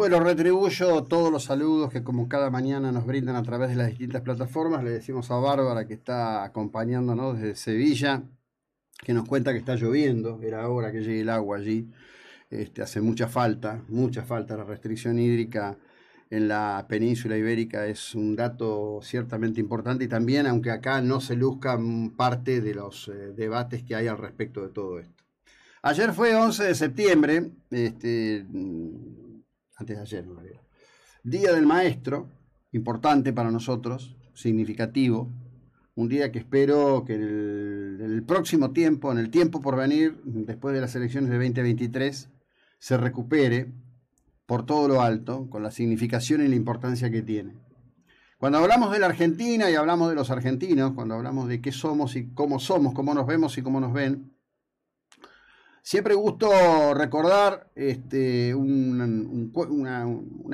Bueno, retribuyo todos los saludos que como cada mañana nos brindan a través de las distintas plataformas. Le decimos a Bárbara que está acompañándonos desde Sevilla, que nos cuenta que está lloviendo, era hora que llegue el agua allí. Este, hace mucha falta, mucha falta la restricción hídrica en la península ibérica es un dato ciertamente importante y también, aunque acá no se luzca mm, parte de los eh, debates que hay al respecto de todo esto. Ayer fue 11 de septiembre, este, antes de ayer, Día del Maestro, importante para nosotros, significativo, un día que espero que en el, el, próximo tiempo, en el tiempo por venir, después de las elecciones de 2023, se recupere por todo lo alto, con la significación y la importancia que tiene. Cuando hablamos de la Argentina y hablamos de los argentinos, cuando hablamos de qué somos y cómo somos, cómo nos vemos y cómo nos ven, Siempre gusto recordar este, una,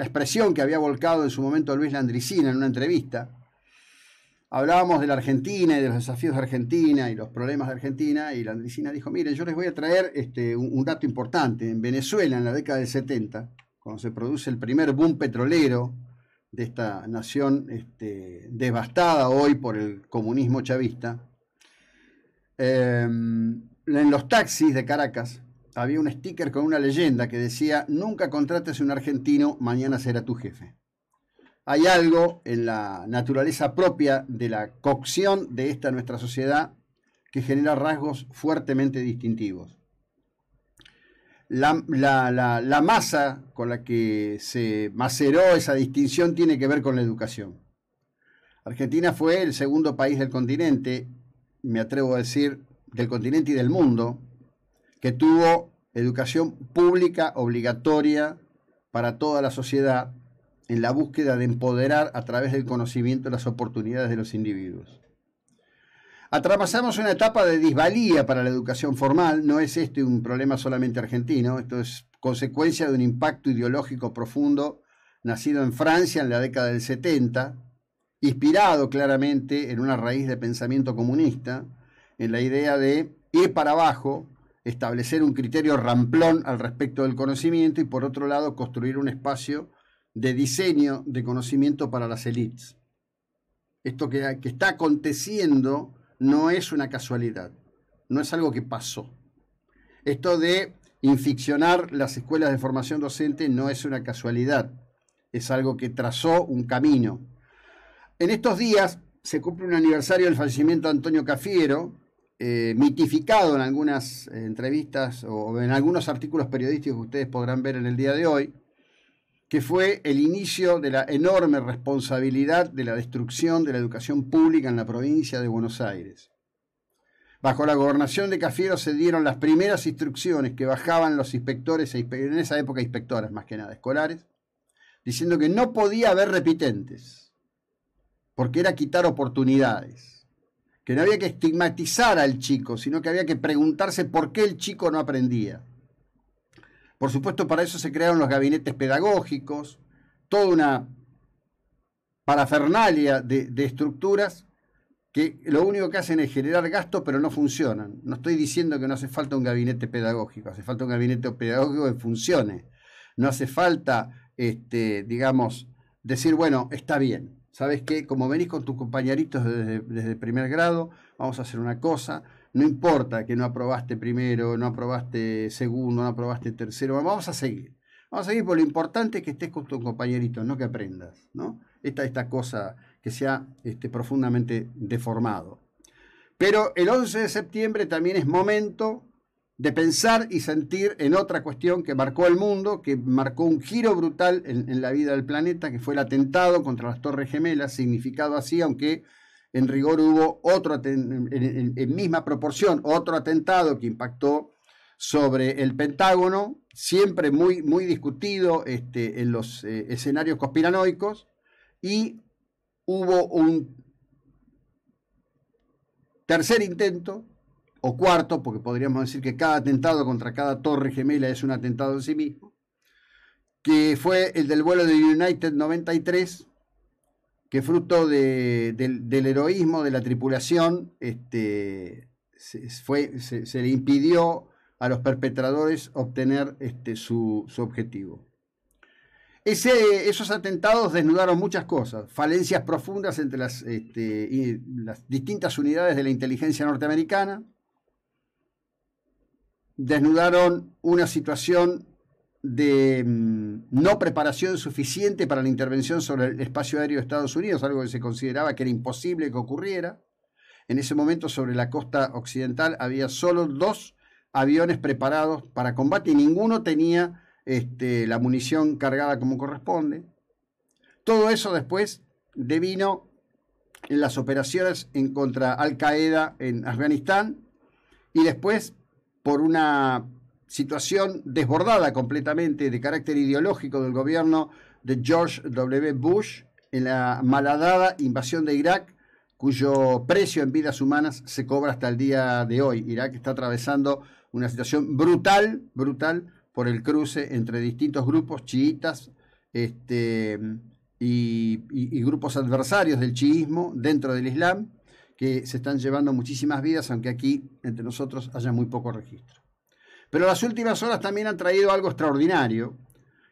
expresión que había volcado en su momento Luis Landricina en una entrevista. Hablábamos de la Argentina y de los desafíos de Argentina y los problemas de Argentina y Landricina dijo, miren, yo les voy a traer este, un, dato importante. En Venezuela, en la década del 70, cuando se produce el primer boom petrolero de esta nación este, devastada hoy por el comunismo chavista, em, en los taxis de Caracas había un sticker con una leyenda que decía, nunca contrates a un argentino, mañana será tu jefe. Hay algo en la naturaleza propia de la cocción de esta nuestra sociedad que genera rasgos fuertemente distintivos. La, masa con la que se maceró esa distinción tiene que ver con la educación. Argentina fue el segundo país del continente, me atrevo a decir, del continente y del mundo que tuvo educación pública obligatoria para toda la sociedad en la búsqueda de empoderar a través del conocimiento las oportunidades de los individuos. Atravesamos una etapa de disvalía para la educación formal, no es este un problema solamente argentino, esto es consecuencia de un impacto ideológico profundo nacido en Francia en la década del 70, inspirado claramente en una raíz de pensamiento comunista, en la idea de ir para abajo, establecer un criterio ramplón al respecto del conocimiento y por otro lado construir un espacio de diseño de conocimiento para las élites. Esto que, está aconteciendo no es una casualidad, no es algo que pasó. Esto de inficcionar las escuelas de formación docente no es una casualidad, es algo que trazó un camino. En estos días se cumple un aniversario del fallecimiento de Antonio Cafiero, eh, mitificado en algunas eh, entrevistas o en algunos artículos periodísticos que ustedes podrán ver en el día de hoy, que fue el inicio de la enorme responsabilidad de la destrucción de la educación pública en la provincia de Buenos Aires. Bajo la gobernación de Cafiero se dieron las primeras instrucciones que bajaban los inspectores, e inspectores en esa época inspectoras más que nada, escolares, diciendo que no podía haber repitentes, porque era quitar oportunidades que no había que estigmatizar al chico, sino que había que preguntarse por qué el chico no aprendía. Por supuesto, para eso se crearon los gabinetes pedagógicos, toda una parafernalia de, estructuras que lo único que hacen es generar gasto, pero no funcionan. No estoy diciendo que no hace falta un gabinete pedagógico, hace falta un gabinete pedagógico que funcione. No hace falta, este, digamos, decir, bueno, está bien, ¿sabes qué? Como venís con tus compañeritos desde, primer grado, vamos a hacer una cosa, no importa que no aprobaste primero, no aprobaste segundo, no aprobaste tercero, vamos a seguir. Vamos a seguir por lo importante es que estés con tus compañeritos, no que aprendas, ¿no? Esta, esta cosa que se ha este, profundamente deformado. Pero el 11 de septiembre también es momento de pensar y sentir en otra cuestión que marcó el mundo, que marcó un giro brutal en, la vida del planeta, que fue el atentado contra las Torres Gemelas, significado así, aunque en rigor hubo otro, en, misma proporción, otro atentado que impactó sobre el Pentágono, siempre muy, muy discutido este, en los eh, escenarios conspiranoicos, y hubo un tercer intento o cuarto, porque podríamos decir que cada atentado contra cada torre gemela es un atentado en sí mismo, que fue el del vuelo de United 93, que fruto del, heroísmo de la tripulación, este, se, fue, se, le impidió a los perpetradores obtener este, su, objetivo. Ese, esos atentados desnudaron muchas cosas, falencias profundas entre las, este, las distintas unidades de la inteligencia norteamericana, desnudaron una situación de mm, no preparación suficiente para la intervención sobre el espacio aéreo de Estados Unidos, algo que se consideraba que era imposible que ocurriera. En ese momento sobre la costa occidental había solo dos aviones preparados para combate y ninguno tenía este, la munición cargada como corresponde. Todo eso después devino en las operaciones en contra Al Qaeda en Afganistán y después por una situación desbordada completamente de carácter ideológico del gobierno de George W. Bush en la malhadada invasión de Irak, cuyo precio en vidas humanas se cobra hasta el día de hoy. Irak está atravesando una situación brutal, brutal, por el cruce entre distintos grupos chiitas este, y, grupos adversarios del chiísmo dentro del Islam que se están llevando muchísimas vidas, aunque aquí entre nosotros haya muy poco registro. Pero las últimas horas también han traído algo extraordinario,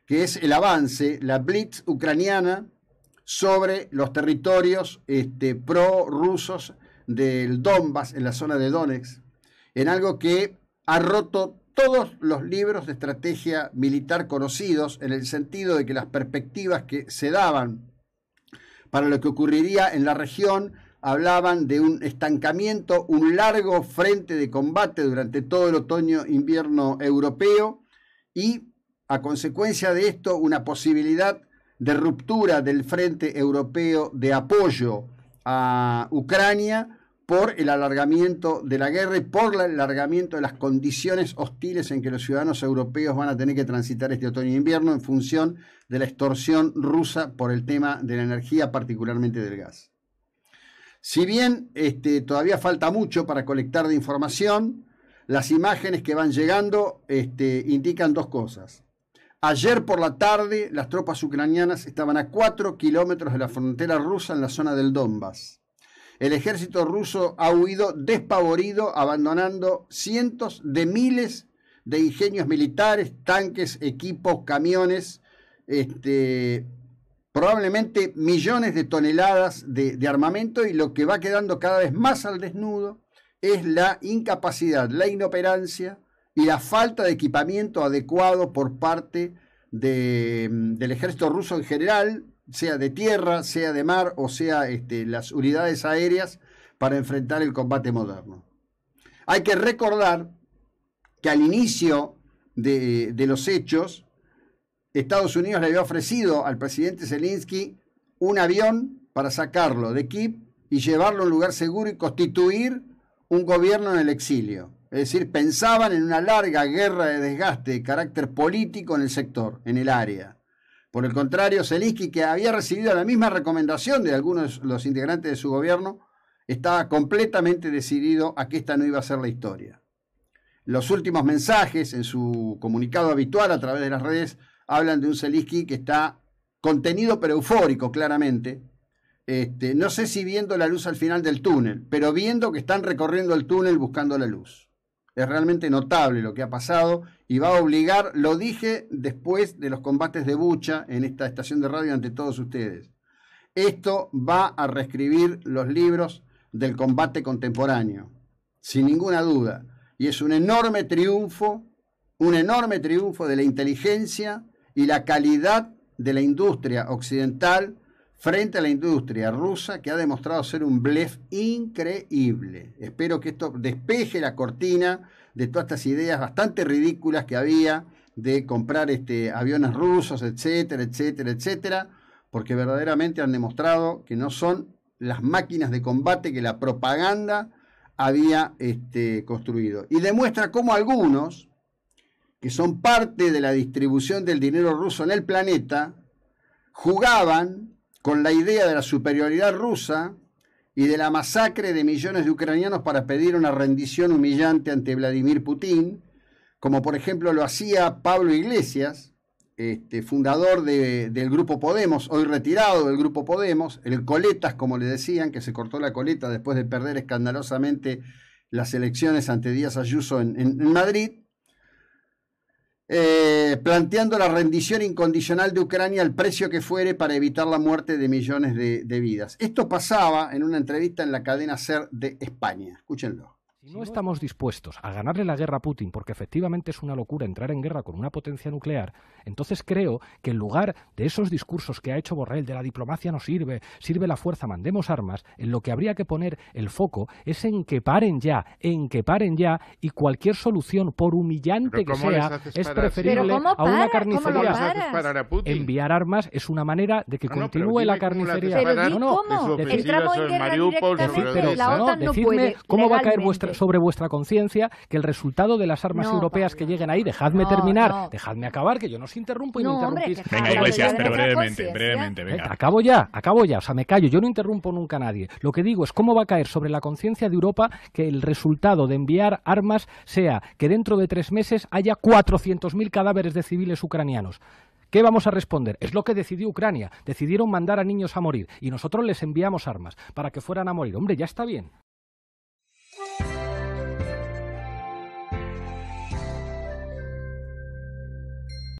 que es el avance, la blitz ucraniana sobre los territorios este, rusos del Donbass, en la zona de Donetsk, en algo que ha roto todos los libros de estrategia militar conocidos, en el sentido de que las perspectivas que se daban para lo que ocurriría en la región hablaban de un estancamiento, un largo frente de combate durante todo el otoño-invierno europeo y, a consecuencia de esto, una posibilidad de ruptura del frente europeo de apoyo a Ucrania por el alargamiento de la guerra y por el alargamiento de las condiciones hostiles en que los ciudadanos europeos van a tener que transitar este otoño e invierno en función de la extorsión rusa por el tema de la energía, particularmente del gas. Si bien este, todavía falta mucho para colectar de información, las imágenes que van llegando este, indican dos cosas. Ayer por la tarde las tropas ucranianas estaban a 4 kilómetros de la frontera rusa en la zona del Donbass. El ejército ruso ha huido despavorido, abandonando cientos de miles de ingenios militares, tanques, equipos, camiones, este, probablemente millones de toneladas de, armamento y lo que va quedando cada vez más al desnudo es la incapacidad, la inoperancia y la falta de equipamiento adecuado por parte mm, del ejército ruso en general, sea de tierra, sea de mar o sea este, las unidades aéreas para enfrentar el combate moderno. Hay que recordar que al inicio de los hechos, Estados Unidos le había ofrecido al presidente Zelensky un avión para sacarlo de Kiev y llevarlo a un lugar seguro y constituir un gobierno en el exilio. Es decir, pensaban en una larga guerra de desgaste de carácter político en el sector, en el área. Por el contrario, Zelensky, que había recibido la misma recomendación de algunos de los integrantes de su gobierno, estaba completamente decidido a que esta no iba a ser la historia. Los últimos mensajes en su comunicado habitual a través de las redes hablan de un Zelinsky que está contenido pero eufórico, claramente. Este, no sé si viendo la luz al final del túnel, pero viendo que están recorriendo el túnel buscando la luz. Es realmente notable lo que ha pasado y va a obligar, lo dije después de los combates de Bucha en esta estación de radio ante todos ustedes. Esto va a reescribir los libros del combate contemporáneo, sin ninguna duda. Y es un enorme triunfo, un enorme triunfo de la inteligencia, y la calidad de la industria occidental frente a la industria rusa que ha demostrado ser un blef increíble. Espero que esto despeje la cortina de todas estas ideas bastante ridículas que había de comprar este, aviones rusos, etcétera, etcétera, etcétera, porque verdaderamente han demostrado que no son las máquinas de combate que la propaganda había este, construido. Y demuestra cómo algunos, que son parte de la distribución del dinero ruso en el planeta, jugaban con la idea de la superioridad rusa y de la masacre de millones de ucranianos para pedir una rendición humillante ante Vladimir Putin, como por ejemplo lo hacía Pablo Iglesias, este, fundador del grupo Podemos, hoy retirado del grupo Podemos, el Coletas, como le decían, que se cortó la coleta después de perder escandalosamente las elecciones ante Díaz Ayuso en Madrid, eh, planteando la rendición incondicional de Ucrania al precio que fuere para evitar la muerte de millones de, de vidas. Esto pasaba en una entrevista en la cadena SER de España. Escúchenlo. Si no estamos dispuestos a ganarle la guerra a Putin, porque efectivamente es una locura entrar en guerra con una potencia nuclear, entonces creo que en lugar de esos discursos que ha hecho Borrell de la diplomacia no sirve, sirve la fuerza, mandemos armas, en lo que habría que poner el foco es en que paren ya, en que paren ya y cualquier solución, por humillante que sea, es preferible a una carnicería. Enviar armas es una manera de que ah, continúe la carnicería. va a caer vuestra sobre vuestra conciencia que el resultado de las armas europeas que lleguen ahí, dejadme terminar, dejadme acabar, que yo no os interrumpo y me interrumpís. venga, Iglesias, pero brevemente, brevemente, venga. Acabo ya, acabo ya, o sea, me callo, yo no interrumpo nunca a nadie. Lo que digo es cómo va a caer sobre la conciencia de Europa que el resultado de enviar armas sea que dentro de tres meses haya 400.000 cadáveres de civiles ucranianos. ¿Qué vamos a responder? Es lo que decidió Ucrania. Decidieron mandar a niños a morir y nosotros les enviamos armas para que fueran a morir. Hombre, ya está bien.